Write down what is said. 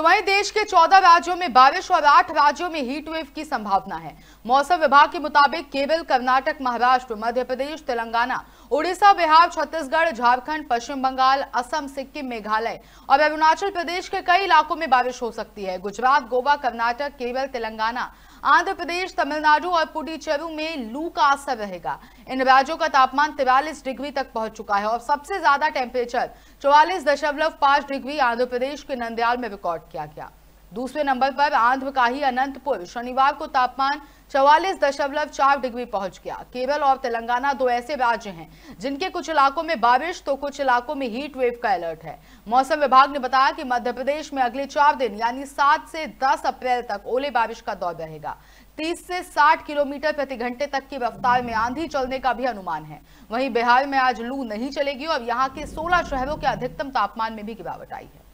तो वहीं देश के 14 राज्यों में बारिश और 8 राज्यों में हीट वेव की संभावना है मौसम विभाग के मुताबिक केवल कर्नाटक महाराष्ट्र मध्य प्रदेश तेलंगाना उड़ीसा बिहार छत्तीसगढ़ झारखंड पश्चिम बंगाल असम सिक्किम मेघालय और अरुणाचल प्रदेश के कई इलाकों में बारिश हो सकती है गुजरात गोवा कर्नाटक केवल तेलंगाना आंध्र प्रदेश तमिलनाडु और पुडुचेरू में लू का असर रहेगा इन राज्यों का तापमान तिरालीस डिग्री तक पहुंच चुका है और सबसे ज्यादा टेम्परेचर चौवालीस डिग्री आंध्र प्रदेश के नंदयाल में रिकॉर्ड किया गया दूसरे नंबर पर आंध्र का ही अनंतपुर शनिवार को तापमान चौवालीस दशमलव चार डिग्री पहुंच गया केरल और तेलंगाना दो ऐसे राज्य हैं जिनके कुछ इलाकों में बारिश तो कुछ इलाकों में हीट वेव का अलर्ट है मौसम विभाग ने बताया कि मध्य प्रदेश में अगले चार दिन यानी सात से दस अप्रैल तक ओले बारिश का दौर रहेगा 30 से 60 किलोमीटर प्रति घंटे तक की रफ्तार में आंधी चलने का भी अनुमान है वहीं बिहार में आज लू नहीं चलेगी और यहाँ के सोलह शहरों के अधिकतम तापमान में भी गिरावट आई है